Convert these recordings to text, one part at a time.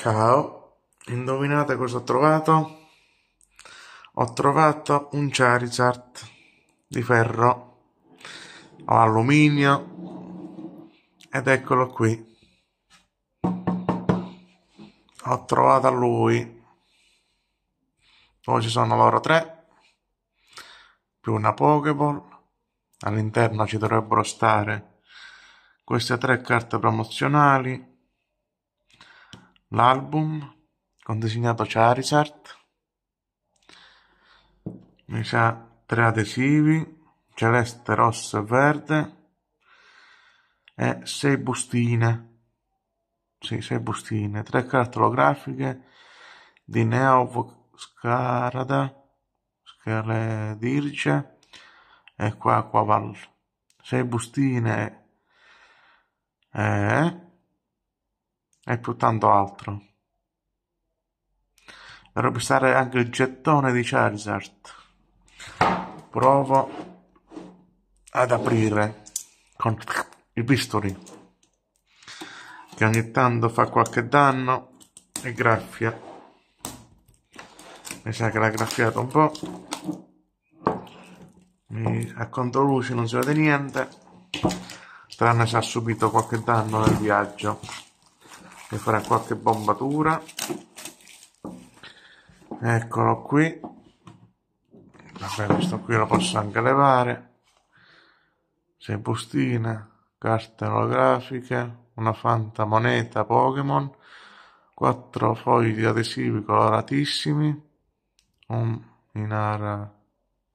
Ciao, indovinate cosa ho trovato? Ho trovato un Charizard di ferro o alluminio ed eccolo qui. Ho trovato lui. Poi ci sono loro tre, più una Pokéball. All'interno ci dovrebbero stare queste tre carte promozionali l'album con disegnato Charizard mi sa tre adesivi celeste, rosso e verde e sei bustine sì, sei bustine tre carte olografiche di Neo Scarada Scheledirce e qua qua val, sei bustine e eh? e più tanto altro. Dovrebbe stare anche il gettone di Charizard. Provo ad aprire con il bisturi che ogni tanto fa qualche danno e graffia. Mi sa che l'ha graffiato un po'. Mi, a luci non si vede niente, tranne se ha subito qualche danno nel viaggio e farà qualche bombatura eccolo qui vabbè questo qui lo posso anche levare sei bustina carte olografiche una fanta moneta Pokémon, quattro fogli di adesivi coloratissimi, un minara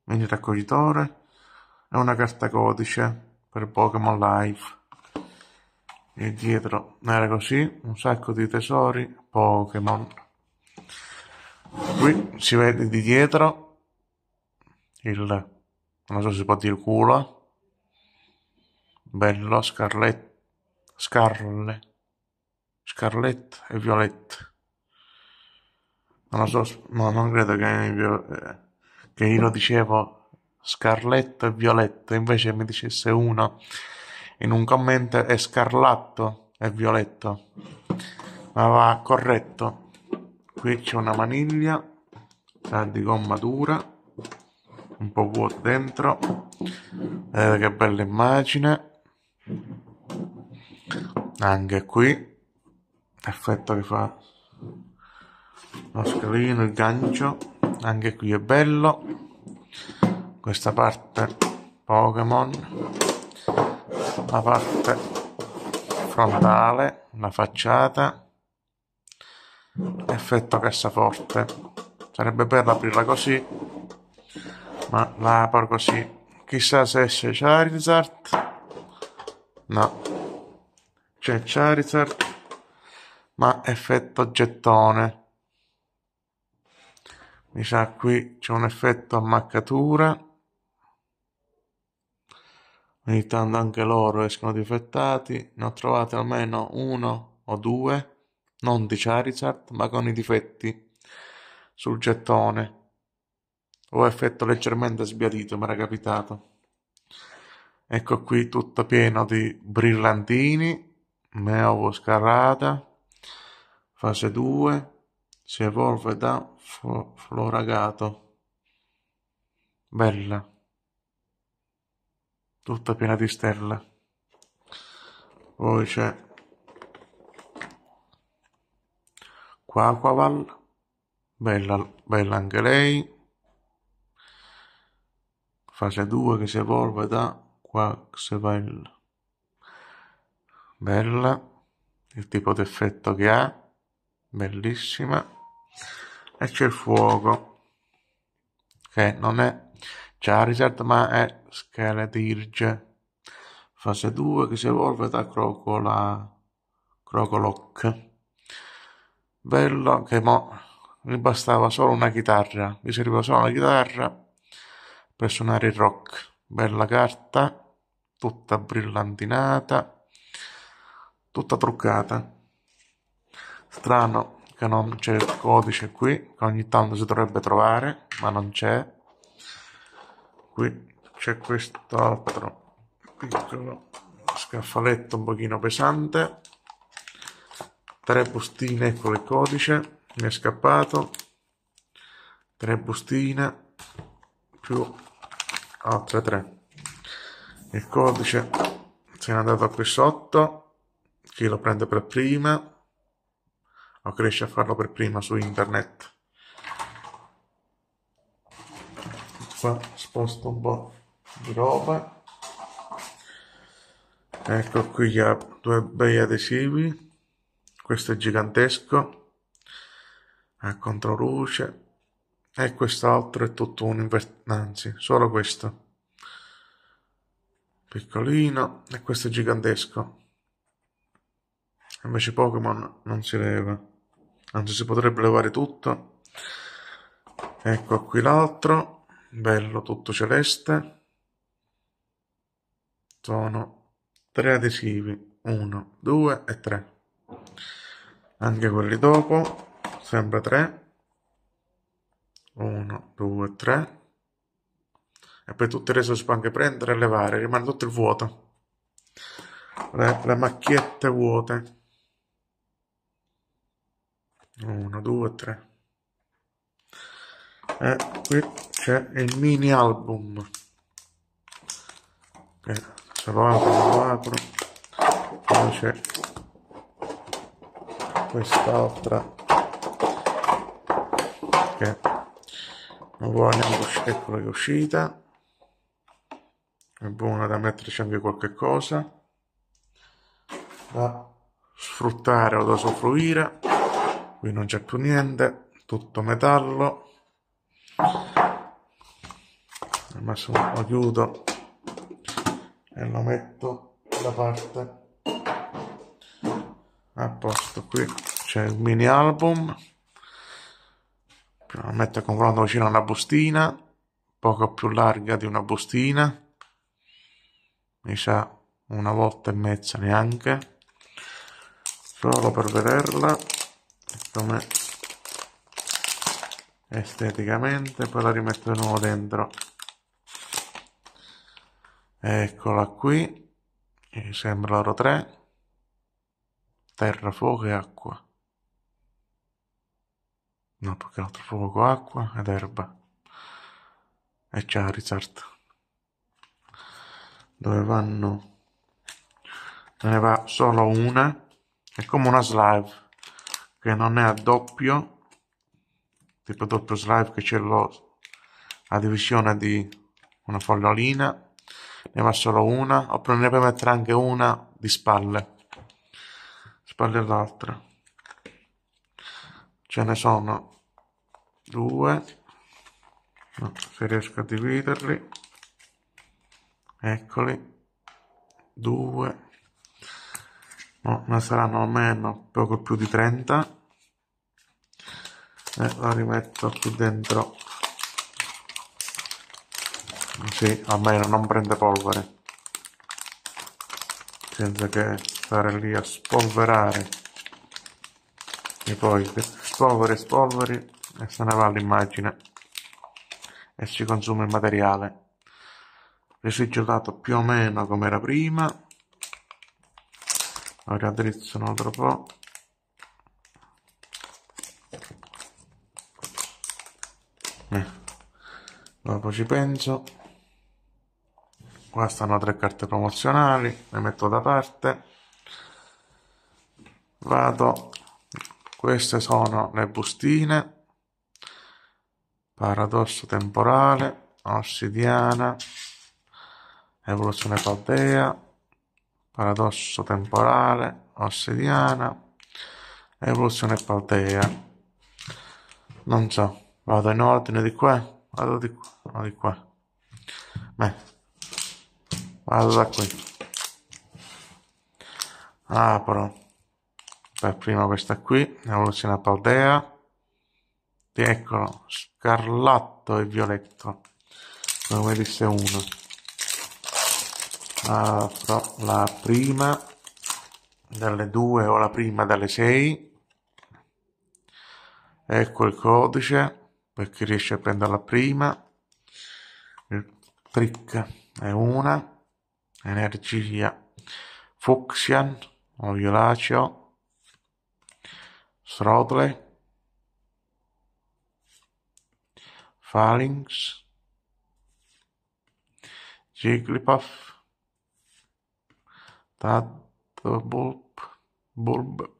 mini raccoglitore e una carta codice per Pokémon Live. E dietro era così un sacco di tesori Pokémon. Qui si vede di dietro il, non so se si può dire il culo, bello scarlet, scarle, scarlet e violetto. Non lo so, no, non credo che, eh, che io lo dicevo scarletto e violetto, invece mi dicesse uno in un commento è scarlatto e violetto ma va corretto qui c'è una maniglia di gomma dura un po' vuoto dentro vedete che bella immagine anche qui effetto che fa lo scalino, il gancio anche qui è bello questa parte Pokémon la parte frontale, la facciata, effetto cassaforte. Sarebbe bello aprirla così, ma la apro così. Chissà se esce Charizard. No. C'è Charizard, ma effetto gettone. Mi sa qui c'è un effetto ammaccatura. Ogni tanto anche loro escono difettati, ne ho trovati almeno uno o due, non di Charizard, ma con i difetti sul gettone o effetto leggermente sbiadito, mi era capitato. Ecco qui tutto pieno di brillantini, Meovo scarrata, fase 2, si evolve da fl- floragato. Bella tutta piena di stelle poi c'è Quaquaval bella, bella anche lei fase 2 che si evolve da Quaxeval bella il tipo d'effetto che ha bellissima e c'è il fuoco che non è Charizard ma è Skeledirge, fase 2 che si evolve da Crocola, Crocoloc. Bello che mo mi bastava solo una chitarra, mi serviva solo una chitarra per suonare il rock. Bella carta, tutta brillantinata, tutta truccata. Strano che non c'è il codice qui, che ogni tanto si dovrebbe trovare, ma non c'è qui c'è quest'altro piccolo scaffaletto un pochino pesante tre bustine ecco il codice mi è scappato tre bustine più altre tre il codice se n'è andato qui sotto chi lo prende per prima o cresce a farlo per prima su internet mazza sposto un po' di roba ecco qui che ha due bei adesivi questo è gigantesco a controluce e quest'altro è tutto un inver- anzi solo questo piccolino e questo è gigantesco invece Pokémon non si leva anzi si potrebbe levare tutto ecco qui l'altro bello tutto celeste, sono tre adesivi, 1, 2 e 3, anche quelli dopo, sempre 3, 1, 2, 3, e poi tutte le sospanche prendere e levare, rimane tutto il vuoto, le, le macchiette vuote, 1, 2, 3 eh, qui c'è il mini album eh, se lo apro se lo apro poi c'è quest'altra che non vuole neanche uscire eccola che è uscita è buona da metterci anche qualche cosa da sfruttare o da soffruire qui non c'è più niente tutto metallo al massimo lo chiudo e lo metto da parte a posto qui c'è il mini album lo metto a confronto vicino a una bustina poco più larga di una bustina mi sa una volta e mezza neanche solo per vederla come esteticamente poi la rimetto di nuovo dentro eccola qui mi sembra l'oro 3 terra fuoco e acqua no perché altro fuoco acqua ed erba e c'è Charizard dove vanno se ne va solo una è come una slave che non è a doppio tipo Doppius slide che ce l'ho la divisione di una fogliolina, ne va solo una, oppure ne puoi mettere anche una di spalle, spalle all'altra. Ce ne sono due, no, se riesco a dividerli, eccoli, due, no, ne saranno almeno poco più di 30 e eh, la rimetto qui dentro così almeno non prende polvere senza che stare lì a spolverare e poi spolvere spolveri e se ne va l'immagine e si consuma il materiale resigiolato più o meno come era prima lo raddrizzo un altro po' dopo ci penso qua stanno tre carte promozionali le metto da parte vado queste sono le bustine paradosso temporale ossidiana evoluzione paldea paradosso temporale ossidiana evoluzione paldea non so vado in ordine di qua vado di qua Ah, di qua beh vado da qui apro ah, per prima questa qui evoluzione paldea eccolo scarlatto e violetto come disse uno apro ah, la prima delle due o la prima delle sei ecco il codice per chi riesce a prenderla prima Trick è una, Energia, Fuxian o Violaceo, Srodle, Phalanx, Jigglypuff, Tadbulb, Bulb,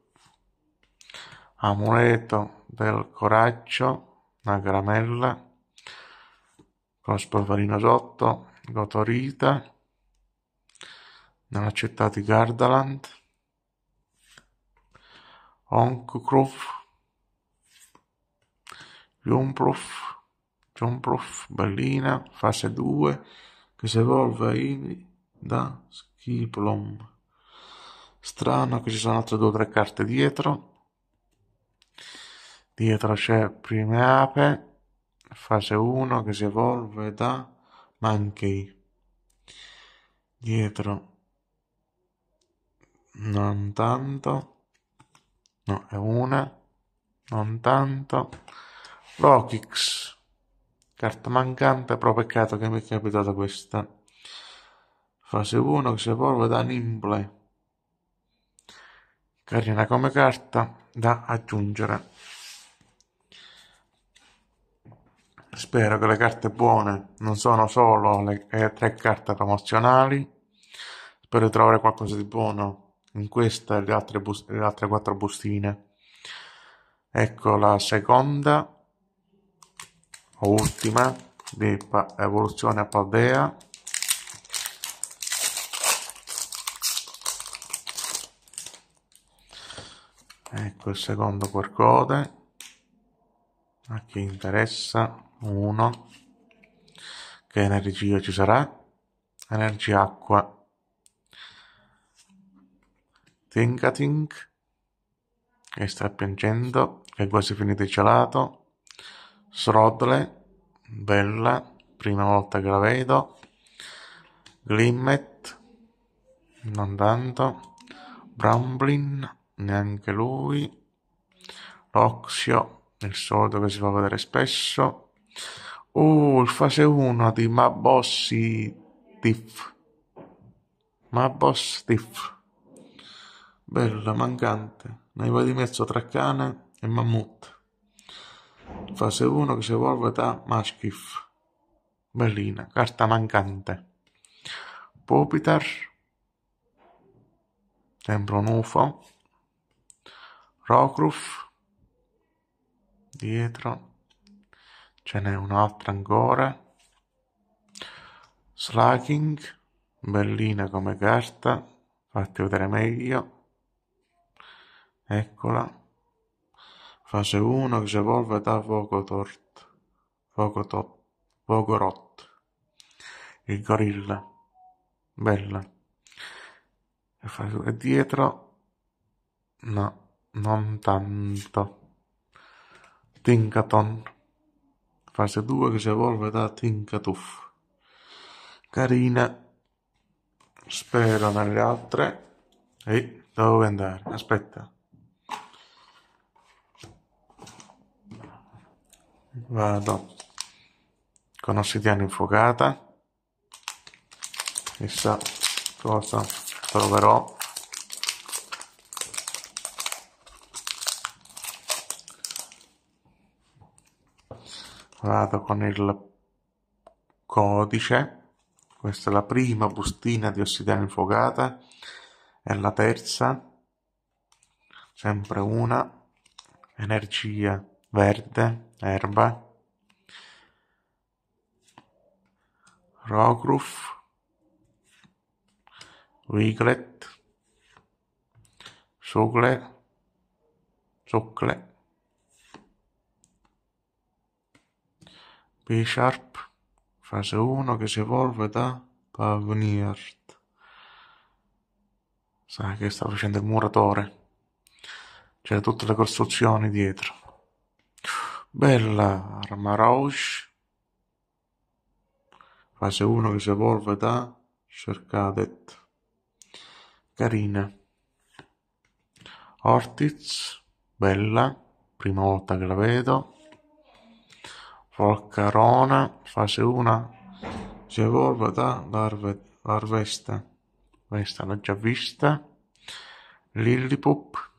Amuleto del Coraggio, una gramella, con Cosparo sotto, Gotorita, non di Gardaland, Onkukrov, Jomprof, Jomprof, Bellina, fase 2, che si evolve in, da Skiplom. Strano che ci sono altre due o tre carte dietro. Dietro c'è Prime Ape, Fase 1 che si evolve da Mankey dietro non tanto no è una non tanto Rokix carta mancante però peccato che mi è capitata questa fase 1 che si evolve da Nimble carina come carta da aggiungere Spero che le carte buone non sono solo le tre carte promozionali. Spero di trovare qualcosa di buono in questa e le altre, bus- le altre quattro bustine. Ecco la seconda o ultima di pa- Evoluzione a Paldea. Ecco il secondo QR code a chi interessa 1 che energia ci sarà? energia acqua Tinka Tink che sta piangendo che è quasi finito il gelato Srodle bella prima volta che la vedo Glimmet non tanto Bramblin neanche lui L'Oxio, il solito che si fa vedere spesso Oh, fase 1 di Mabossi Bossi Tiff. Ma Tiff. Bella, mancante. Ne va di mezzo tra cane e mammut. Fase 1 che si evolve da Maschif. Bellina, carta mancante. Popitar. Sembra un UFO. Rocruf. Dietro ce n'è un'altra ancora Slacking bellina come carta fatti vedere meglio eccola fase 1 che si evolve da Vogotort Vogotot Vogorot il gorilla bella e dietro no non tanto Tinkaton fase 2 che si evolve da Tinkatuf. Carina, spero nelle altre. E dove andare? Aspetta. Vado con ossidiana infuocata. Chissà cosa troverò. colato con il codice questa è la prima bustina di ossidana infuocata è la terza sempre una energia verde erba Rogruf, Wiglet, sucle Sucle, B Sharp, fase 1 che si evolve da Pioneer. Sai che sta facendo il muratore. C'è tutte le costruzioni dietro. Bella Arma Rouge. Fase 1 che si evolve da Cercadet. Carina. Ortiz, bella, prima volta che la vedo. Foccarona 1, si evolve da Larvesta. Questa l'ho già vista. Lillipop.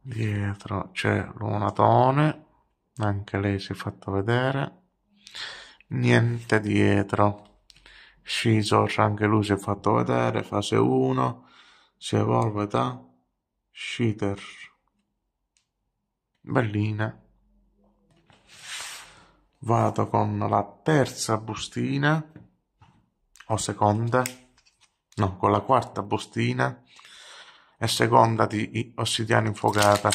Dietro c'è l'Unatone. Anche lei si è fatto vedere. Niente dietro. Scizor anche lui si è fatto vedere. Fase 1. Si evolve da Shitter. Bellina vado con la terza bustina o seconda no con la quarta bustina e seconda di ossidiana infuocata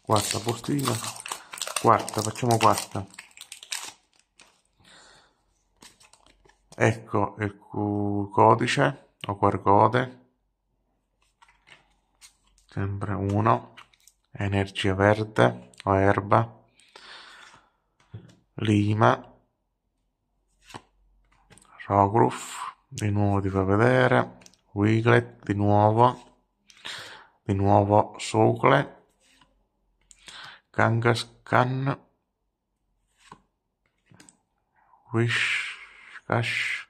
quarta bustina quarta facciamo quarta ecco il codice o quarcode sempre 1 energia verde o erba Lima, Rogruff, di nuovo ti fa vedere, Wiglet, di nuovo, di nuovo Socle, Kangaskhan, Wishkash,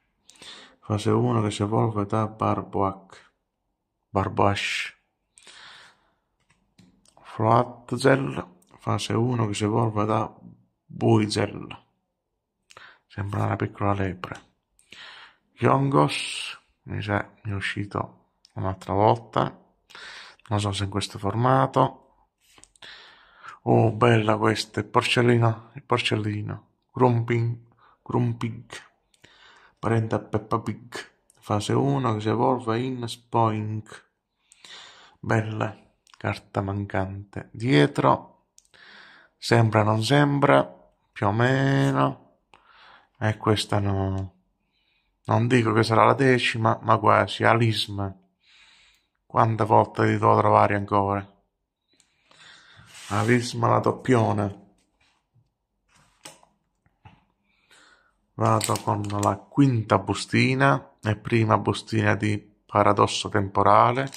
fase 1 che si evolve da Barboak, Barbash, Floatzel, fase 1 che si evolve da Buizel. Sembra una piccola lepre. Yongos, mi sa, mi è uscito un'altra volta. Non so se in questo formato. Oh, bella questa, il porcellino, il porcellino. Grumping, Grumpig. Parente a Peppa Pig. Fase 1 che si evolve in Spoink. Bella, carta mancante. Dietro, sembra non sembra, più o meno, e questa no, non dico che sarà la decima, ma quasi, all'ISM. Quante volte ti devo trovare ancora? All'ISM la doppione. Vado con la quinta bustina e prima bustina di paradosso temporale.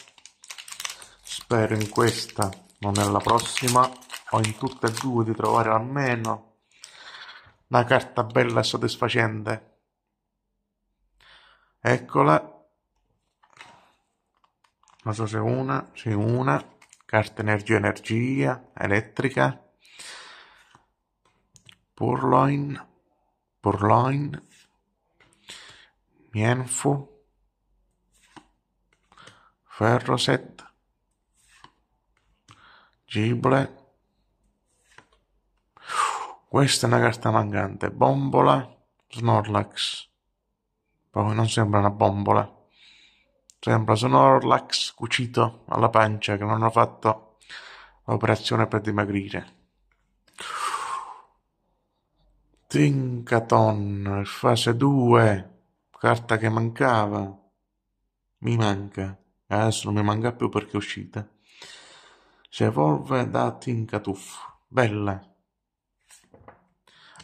Spero in questa, non nella prossima, o in tutte e due di trovare almeno una carta bella e soddisfacente. Eccola. Non so se una, sì una. Carta energia-energia, elettrica. Purloin, Purloin, Mienfu, Ferroset, Gible, questa è una carta mancante. Bombola, Snorlax. Poi non sembra una bombola. Sembra Snorlax cucito alla pancia che non hanno fatto l'operazione per dimagrire. Tinkaton, fase 2. Carta che mancava. Mi manca. Adesso non mi manca più perché è uscita. Si evolve da Tinkatuff. Bella.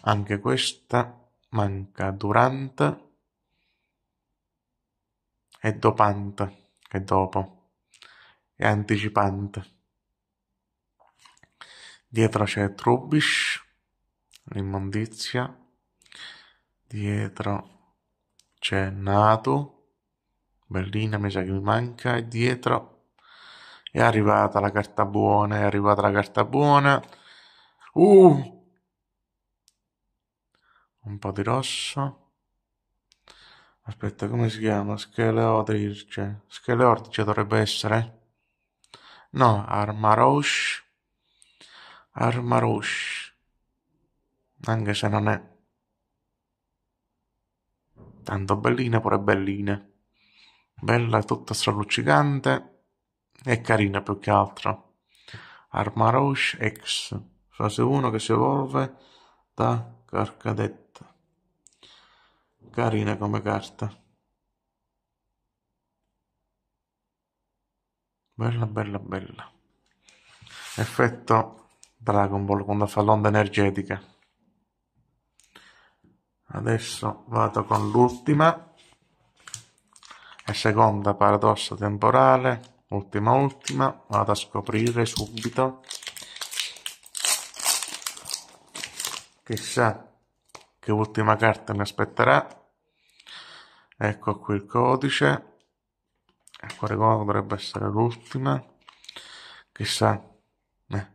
Anche questa manca durante e dopante, che dopo, e anticipante. Dietro c'è Trubish, l'immondizia. Dietro c'è Nato, bellina mi sa che mi manca, e dietro è arrivata la carta buona, è arrivata la carta buona. Uh, un po' di rosso. Aspetta, come si chiama? Scheleotrice. Scheleortice dovrebbe essere? No, Armarosh. Armarosh. Anche se non è. Tanto bellina pure bellina. Bella tutta stralluccicante e carina più che altro. Armarosh X. Fase 1 che si evolve da Carcadetta. Carina come carta. Bella, bella, bella. Effetto Dragon Ball quando fa l'onda energetica. Adesso vado con l'ultima. E seconda paradosso temporale. Ultima, ultima. Vado a scoprire subito. chissà che ultima carta mi aspetterà ecco qui il codice ecco ricordo dovrebbe essere l'ultima chissà eh,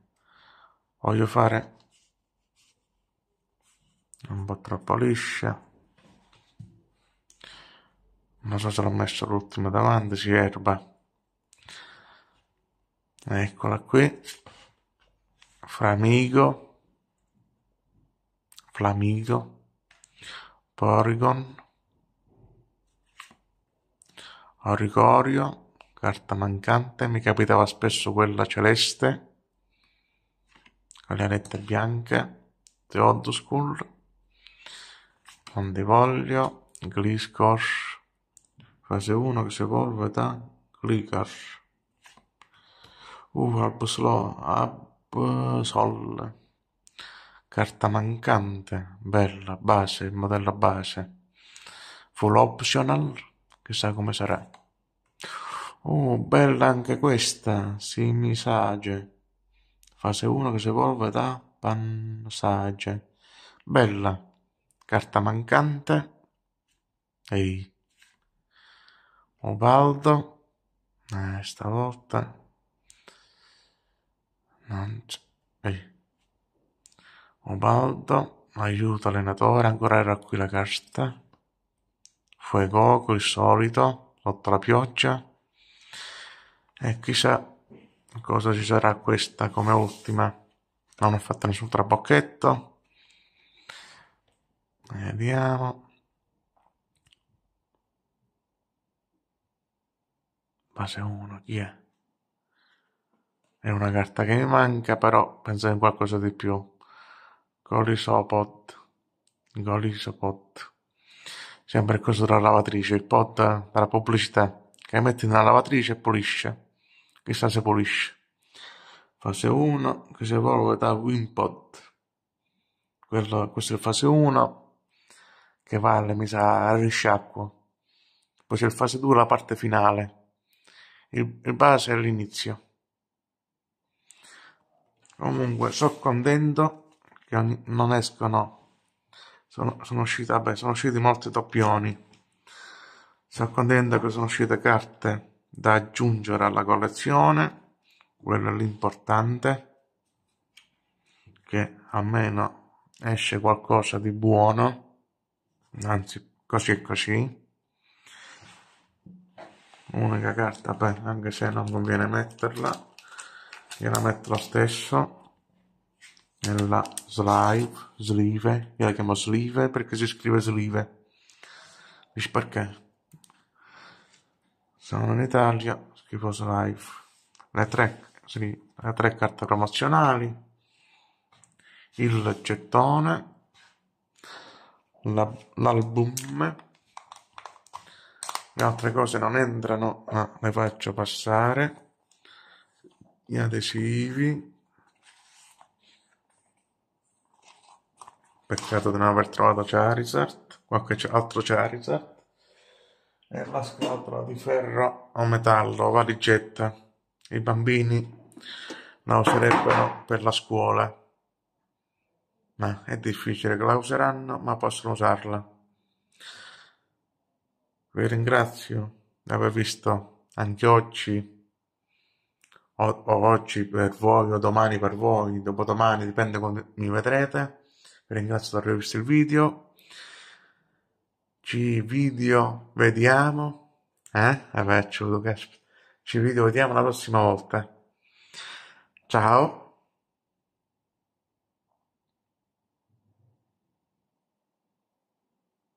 voglio fare un po' troppo liscia non so se l'ho messo l'ultima davanti si erba eccola qui amico Flamigo, Porygon, Origorio, carta mancante, mi capitava spesso quella celeste, con le alette bianche, Teodoskull, Pandivoglio, Gliscosh, fase 1 che si evolve da Gligar, uh, Abslo, Absol, Carta mancante, bella, base, il modello base. Full optional, chissà come sarà. Oh, bella anche questa, si misage. Fase 1 che si evolve da pansage. Bella. Carta mancante. Ehi. Ovaldo. Eh, stavolta. Non c'è. Ehi. Ubaldo aiuta l'allenatore a curare qui la carta. Fuegoco, il solito, sotto la pioggia. E chissà cosa ci sarà questa come ultima. Non ho fatto nessun trabocchetto. Vediamo. Base 1, chi è? È una carta che mi manca, però penso in qualcosa di più. Golisopod. Golisopod. Sembra il coso della lavatrice, il pod della pubblicità che metti nella lavatrice e pulisce. Chissà se pulisce. Fase 1 che si evolve da Wimpod. Quello, questo è il fase 1 che vale, mi sa, al risciacquo. Poi c'è il fase 2, la parte finale. Il, il base è l'inizio. Comunque, sono contento che non escono, sono, sono uscite, vabbè, sono usciti molti doppioni. Sono contento che sono uscite carte da aggiungere alla collezione, quello è l'importante, che almeno esce qualcosa di buono, anzi così e così. Unica carta, beh, anche se non conviene metterla, la metto lo stesso nella slide, slive, io la chiamo slive perché si scrive slive, dici perché? Sono in Italia, scrivo slive, le tre, sì, le tre carte promozionali, il gettone, la, l'album, le altre cose non entrano, ma le faccio passare, gli adesivi, Peccato di non aver trovato Charizard, qualche altro Charizard. E la scatola di ferro o metallo, valigetta. I bambini la userebbero per la scuola. Ma è difficile che la useranno, ma possono usarla. Vi ringrazio di aver visto anche oggi, o, o oggi per voi, o domani per voi, dopodomani, dipende quando mi vedrete ringrazio per aver visto il video ci video vediamo eh? Vabbè, ci vedo, ci video vediamo la prossima volta ciao